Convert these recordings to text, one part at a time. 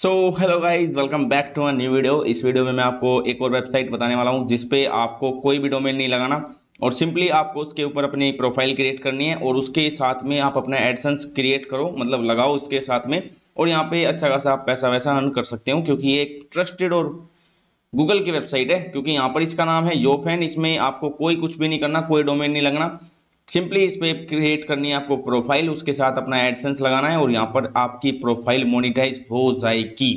so hello guys welcome back to our new video इस video में मैं आपको एक और वेबसाइट बताने वाला हूँ जिसपे आपको कोई भी डोमेन नहीं लगाना और सिंपली आपको उसके ऊपर अपनी प्रोफाइल क्रिएट करनी है और उसके साथ में आप अपना एडसेंस क्रिएट करो मतलब लगाओ उसके साथ में और यहाँ पे अच्छा खासा आप पैसा वैसा अर्न कर सकते हो क्योंकि ये एक ट्रस्टेड और गूगल की वेबसाइट है क्योंकि यहाँ पर इसका नाम है फैन इसमें आपको कोई कुछ भी नहीं करना कोई डोमेन नहीं लगना सिंपली इस पर क्रिएट करनी है आपको प्रोफाइल उसके साथ अपना एडसेंस लगाना है और यहाँ पर आपकी प्रोफाइल मोनिटाइज हो जाएगी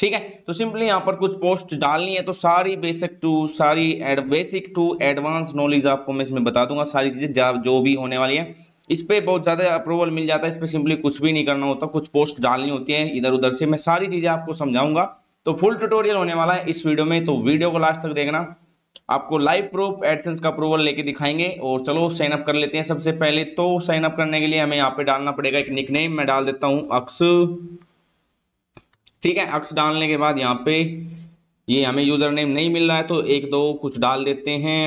ठीक है तो सिंपली यहाँ पर कुछ पोस्ट डालनी है तो सारी बेसिक टू सारी ad, basic to advance knowledge आपको मैं इसमें बता दूंगा सारी चीज़ें जो भी होने वाली है इस पर बहुत ज़्यादा अप्रूवल मिल जाता है इस पर सिंपली कुछ भी नहीं करना होता कुछ पोस्ट डालनी होती है इधर उधर से मैं सारी चीज़ें आपको समझाऊंगा तो फुल ट्यूटोरियल होने वाला है इस वीडियो में तो वीडियो को लास्ट तक देखना आपको लाइव प्रूफ एडसेंस का अप्रूवल लेके दिखाएंगे और चलो साइनअप कर लेते हैं सबसे पहले तो साइनअप करने के लिए हमें यहाँ पे डालना पड़ेगा एक निकनेम मैं डाल देता हूँ अक्स ठीक है अक्स डालने के बाद यहाँ पे ये हमें यूज़र नेम नहीं मिल रहा है तो एक दो कुछ डाल देते हैं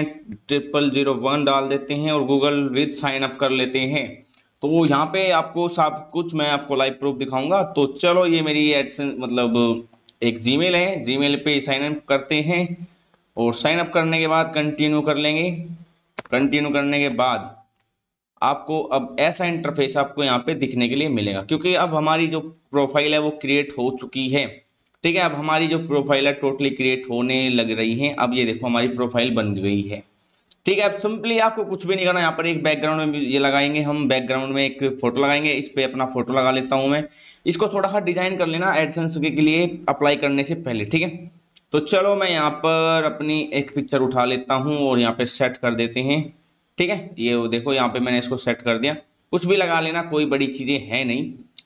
ट्रिपल जीरो वन डाल देते हैं और गूगल विद साइन अप कर लेते हैं तो यहाँ पे आपको सब कुछ मैं आपको लाइव प्रूफ दिखाऊंगा तो चलो ये मेरी एडसेंस मतलब एक जीमेल है जीमेल पे साइन अप करते हैं और साइन अप करने के बाद कंटिन्यू कर लेंगे कंटिन्यू करने के बाद आपको अब ऐसा इंटरफेस आपको यहाँ पे दिखने के लिए मिलेगा क्योंकि अब हमारी जो प्रोफाइल है वो क्रिएट हो चुकी है ठीक है अब हमारी जो प्रोफाइल है टोटली क्रिएट होने लग रही है अब ये देखो हमारी प्रोफाइल बन गई है ठीक है अब सिंपली आपको कुछ भी नहीं करना यहाँ पर एक बैकग्राउंड में ये लगाएंगे हम बैकग्राउंड में एक फोटो लगाएंगे इस पर अपना फोटो लगा लेता हूँ मैं इसको थोड़ा सा डिजाइन कर लेना एडसेंस के लिए अप्लाई करने से पहले ठीक है तो चलो मैं यहाँ पर अपनी एक पिक्चर उठा लेता हूँ और यहाँ पे सेट कर देते हैं ठीक है ये देखो यहाँ पे मैंने इसको सेट कर दिया कुछ भी लगा लेना कोई बड़ी चीज़ें है नहीं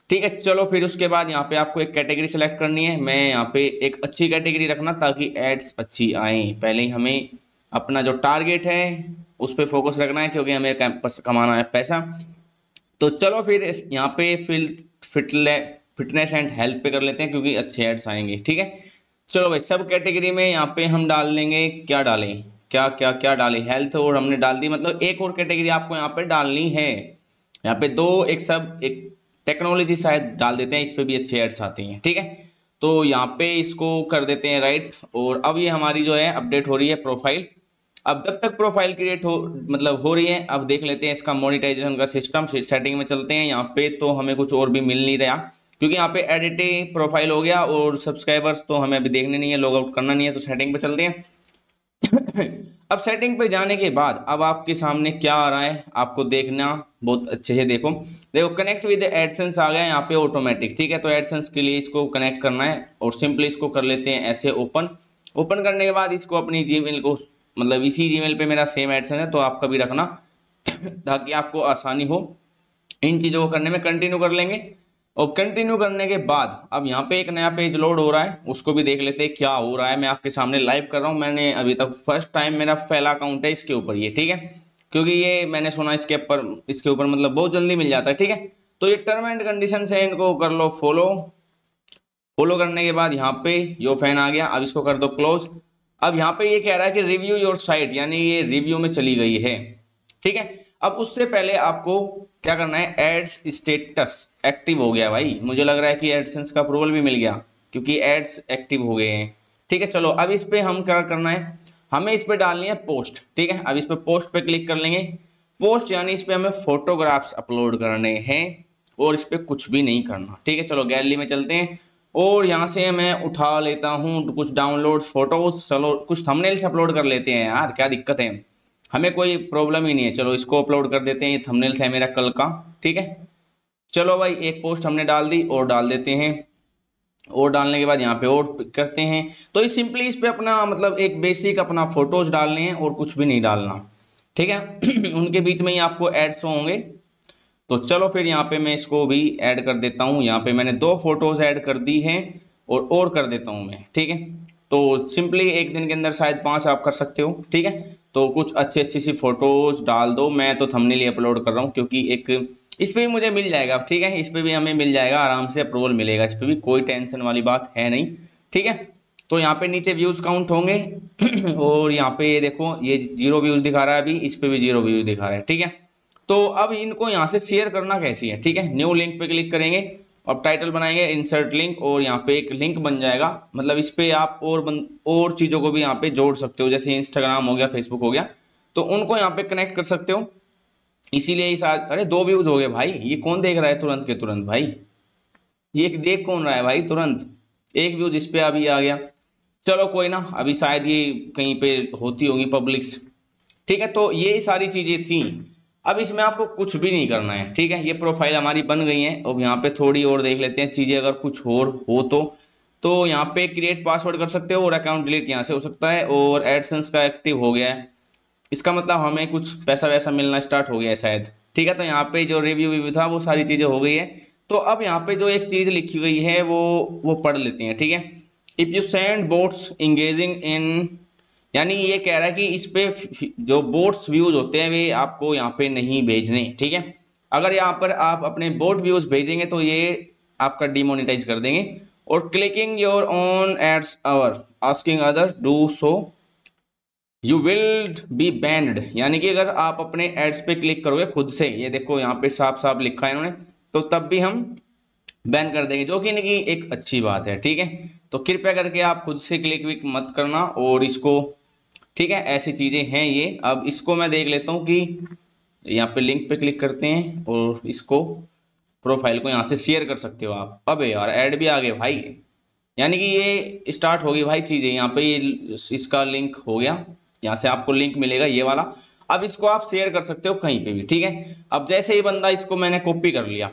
ठीक है चलो फिर उसके बाद यहाँ पे आपको एक कैटेगरी सेलेक्ट करनी है मैं यहाँ पे एक अच्छी कैटेगरी रखना ताकि एड्स अच्छी आए पहले ही हमें अपना जो टारगेट है उस पर फोकस रखना है क्योंकि हमें कमाना है पैसा तो चलो फिर यहाँ पे फिल फिटले फिटनेस एंड हेल्थ पे कर लेते हैं क्योंकि अच्छे एड्स आएंगे ठीक है चलो भाई सब कैटेगरी में यहाँ पे हम डाल लेंगे क्या डालें क्या क्या क्या डालें हेल्थ और हमने डाल दी मतलब एक और कैटेगरी आपको यहाँ पे डालनी है यहाँ पे दो एक सब एक टेक्नोलॉजी शायद डाल देते हैं इस पर भी अच्छे एड्स आते हैं ठीक है तो यहाँ पे इसको कर देते हैं राइट और अब ये हमारी जो है अपडेट हो रही है प्रोफाइल अब जब तक प्रोफाइल क्रिएट हो मतलब हो रही है अब देख लेते हैं इसका मोनिटाइजेशन का सिस्टम सेटिंग में चलते हैं यहाँ पे तो हमें कुछ और भी मिल नहीं रहा क्योंकि यहाँ पे एडिटिंग प्रोफाइल हो गया और सब्सक्राइबर्स तो हमें अभी देखने नहीं है लॉग आउट करना नहीं है तो सेटिंग पे चलते हैं अब सेटिंग पे जाने के बाद अब आपके सामने क्या आ रहा है आपको देखना बहुत अच्छे से देखो देखो कनेक्ट विद एडसेंस आ गया यहाँ पे ऑटोमेटिक ठीक है तो एडसेंस के लिए इसको कनेक्ट करना है और सिंपली इसको कर लेते हैं ऐसे ओपन ओपन करने के बाद इसको अपनी जी को मतलब इसी जी पे मेरा सेम एडसेंस है तो आपका भी रखना ताकि आपको आसानी हो इन चीज़ों को करने में कंटिन्यू कर लेंगे और कंटिन्यू करने के बाद अब यहाँ पे एक नया पेज लोड हो रहा है उसको भी देख लेते हैं क्या हो रहा है मैं आपके सामने लाइव कर रहा हूँ मैंने अभी तक फर्स्ट टाइम मेरा पहला अकाउंट है इसके ऊपर ये ठीक है क्योंकि ये मैंने सुना इसके ऊपर इसके ऊपर मतलब बहुत जल्दी मिल जाता है ठीक है तो ये टर्म एंड कंडीशन है इनको कर लो फॉलो फॉलो करने के बाद यहाँ पे यो फैन आ गया अब इसको कर दो क्लोज अब यहाँ पे ये कह रहा है कि रिव्यू योर साइट यानी ये रिव्यू में चली गई है ठीक है अब उससे पहले आपको क्या करना है एड्स स्टेटस एक्टिव हो गया भाई मुझे लग रहा है कि एडसेंस का अप्रूवल भी मिल गया क्योंकि एड्स एक्टिव हो गए हैं ठीक है चलो अब इस पर हम क्या करना है हमें इस पर डालनी है पोस्ट ठीक है अब इस पर पोस्ट पे क्लिक कर लेंगे पोस्ट यानी इस पर हमें फोटोग्राफ्स अपलोड करने हैं और इस पर कुछ भी नहीं करना ठीक है चलो गैलरी में चलते हैं और यहाँ से मैं उठा लेता हूँ कुछ डाउनलोड फोटोज चलो कुछ थंबनेल्स अपलोड कर लेते हैं यार क्या दिक्कत है हमें कोई प्रॉब्लम ही नहीं है चलो इसको अपलोड कर देते हैं ये थंबनेल्स है मेरा कल का ठीक है चलो भाई एक पोस्ट हमने डाल दी और डाल देते हैं और डालने के बाद यहाँ पे और करते हैं तो इस सिंपली इस पर अपना मतलब एक बेसिक अपना फोटोज डालने हैं और कुछ भी नहीं डालना ठीक है उनके बीच में ही आपको एड्स होंगे तो चलो फिर यहाँ पे मैं इसको भी ऐड कर देता हूँ यहाँ पे मैंने दो फोटोज़ ऐड कर दी हैं और और कर देता हूँ मैं ठीक है तो सिंपली एक दिन के अंदर शायद पाँच आप कर सकते हो ठीक है तो कुछ अच्छी अच्छी सी फ़ोटोज़ डाल दो मैं तो थंबनेल अपलोड कर रहा हूँ क्योंकि एक इस पर भी मुझे मिल जाएगा ठीक है इस पर भी हमें मिल जाएगा आराम से अप्रूवल मिलेगा इस पर भी कोई टेंशन वाली बात है नहीं ठीक है तो यहाँ पे नीचे व्यूज़ काउंट होंगे और यहाँ पे ये देखो ये जीरो व्यूज़ दिखा रहा है अभी इस पर भी जीरो व्यूज़ दिखा रहा है ठीक है तो अब इनको यहाँ से शेयर करना कैसी है ठीक है न्यू लिंक पे क्लिक करेंगे अब टाइटल बनाएंगे इंसर्ट लिंक और यहाँ पे एक लिंक बन जाएगा मतलब इस पर आप और बन और चीज़ों को भी यहाँ पे जोड़ सकते हो जैसे इंस्टाग्राम हो गया फेसबुक हो गया तो उनको यहाँ पे कनेक्ट कर सकते हो इसीलिए इस आज अरे दो व्यूज़ हो गए भाई ये कौन देख रहा है तुरंत के तुरंत भाई ये देख कौन रहा है भाई तुरंत एक व्यूज इस पर अभी आ गया चलो कोई ना अभी शायद ये कहीं पर होती होगी पब्लिक्स ठीक है तो ये सारी चीज़ें थी अब इसमें आपको कुछ भी नहीं करना है ठीक है ये प्रोफाइल हमारी बन गई है अब यहाँ पे थोड़ी और देख लेते हैं चीज़ें अगर कुछ और हो तो तो यहाँ पे क्रिएट पासवर्ड कर सकते हो और अकाउंट डिलीट यहाँ से हो सकता है और एडसेंस का एक्टिव हो गया है इसका मतलब हमें कुछ पैसा वैसा मिलना स्टार्ट हो गया है शायद ठीक है तो यहाँ पे जो रिव्यू रिव्यू था वो सारी चीज़ें हो गई है तो अब यहाँ पे जो एक चीज़ लिखी गई है वो वो पढ़ लेती हैं ठीक है if you send bots engaging in यानी ये कह रहा है कि इस पे जो बोट्स व्यूज होते हैं वे आपको यहाँ पे नहीं भेजने ठीक है अगर यहाँ पर आप अपने बोट व्यूज भेजेंगे तो ये आपका डिमोनिटाइज कर देंगे और clicking your own ads or asking other do so you will be banned यानी कि अगर आप अपने एड्स पे क्लिक करोगे खुद से ये देखो यहाँ पे साफ साफ लिखा है इन्होंने तो तब भी हम बैन कर देंगे जो कि इनकी एक अच्छी बात है ठीक है तो कृपया करके आप खुद से क्लिक विक मत करना और इसको ठीक है ऐसी चीज़ें हैं ये अब इसको मैं देख लेता हूँ कि यहाँ पे लिंक पे क्लिक करते हैं और इसको प्रोफाइल को यहाँ से शेयर कर सकते हो आप अबे यार ऐड भी आ गए भाई यानी कि ये स्टार्ट होगी भाई चीज़ें यहाँ पे ये इसका लिंक हो गया यहाँ से आपको लिंक मिलेगा ये वाला अब इसको आप शेयर कर सकते हो कहीं पे भी ठीक है अब जैसे ही बंदा इसको मैंने कॉपी कर लिया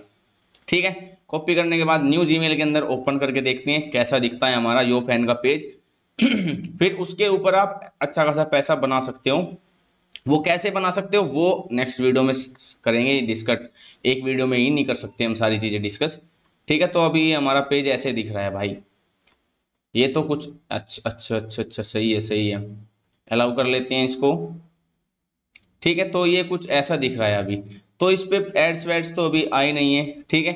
ठीक है कॉपी करने के बाद न्यू जीमेल के अंदर ओपन करके देखते हैं कैसा दिखता है हमारा यो फैन का पेज फिर उसके ऊपर आप अच्छा खासा पैसा बना सकते हो वो कैसे बना सकते हो वो नेक्स्ट वीडियो में करेंगे डिस्कस एक वीडियो में ही नहीं कर सकते हम सारी चीज़ें डिस्कस ठीक है तो अभी हमारा पेज ऐसे दिख रहा है भाई ये तो कुछ अच्छा अच्छा अच्छा अच्छा सही है सही है अलाउ कर लेते हैं इसको ठीक है तो ये कुछ ऐसा दिख रहा है अभी तो इस पर एड्स वैड्स तो अभी आई नहीं है ठीक है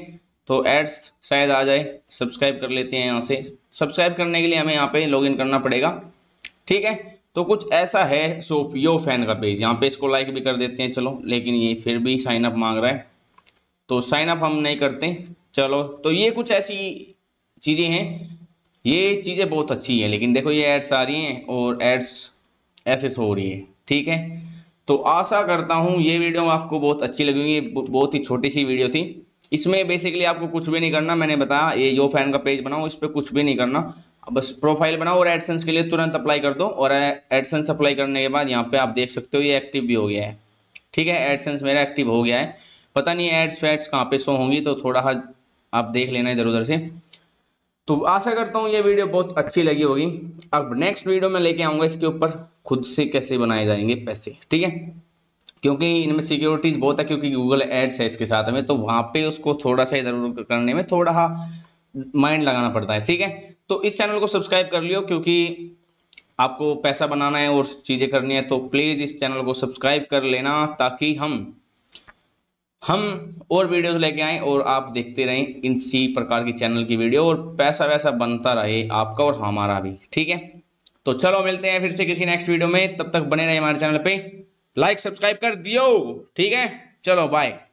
तो एड्स शायद आ जाए सब्सक्राइब कर लेते हैं यहाँ से सब्सक्राइब करने के लिए हमें यहाँ पे लॉगिन करना पड़ेगा ठीक है तो कुछ ऐसा है सोफियो फैन का पेज यहाँ पे इसको लाइक भी कर देते हैं चलो लेकिन ये फिर भी साइन अप मांग रहा है तो साइन अप हम नहीं करते चलो तो ये कुछ ऐसी चीज़ें हैं ये चीज़ें बहुत अच्छी हैं लेकिन देखो ये एड्स आ रही हैं और एड्स ऐसे सो रही है ठीक है तो आशा करता हूँ ये वीडियो आपको बहुत अच्छी लगी बहुत ही छोटी सी वीडियो थी इसमें बेसिकली आपको कुछ भी नहीं करना मैंने बताया ये यो फैन का पेज बनाओ इस पर कुछ भी नहीं करना बस प्रोफाइल बनाओ और एडसेंस के लिए तुरंत अप्लाई कर दो और एडसेंस अप्लाई करने के बाद यहाँ पे आप देख सकते हो ये एक्टिव भी हो गया है ठीक है एडसेंस मेरा एक्टिव हो गया है पता नहीं एड्स वैड्स कहाँ पे शो होंगी तो थोड़ा सा आप देख लेना इधर उधर से तो आशा करता हूँ ये वीडियो बहुत अच्छी लगी होगी अब नेक्स्ट वीडियो में लेके आऊँगा इसके ऊपर खुद से कैसे बनाए जाएंगे पैसे ठीक है क्योंकि इनमें सिक्योरिटीज़ बहुत है क्योंकि गूगल एड्स है इसके साथ में तो वहाँ पे उसको थोड़ा सा इधर उधर करने में थोड़ा माइंड लगाना पड़ता है ठीक है तो इस चैनल को सब्सक्राइब कर लियो क्योंकि आपको पैसा बनाना है और चीज़ें करनी है तो प्लीज़ इस चैनल को सब्सक्राइब कर लेना ताकि हम हम और वीडियोस लेके आए और आप देखते रहें इन सी प्रकार की चैनल की वीडियो और पैसा वैसा बनता रहे आपका और हमारा भी ठीक है तो चलो मिलते हैं फिर से किसी नेक्स्ट वीडियो में तब तक बने रहे हमारे चैनल पे लाइक सब्सक्राइब कर दियो ठीक है चलो बाय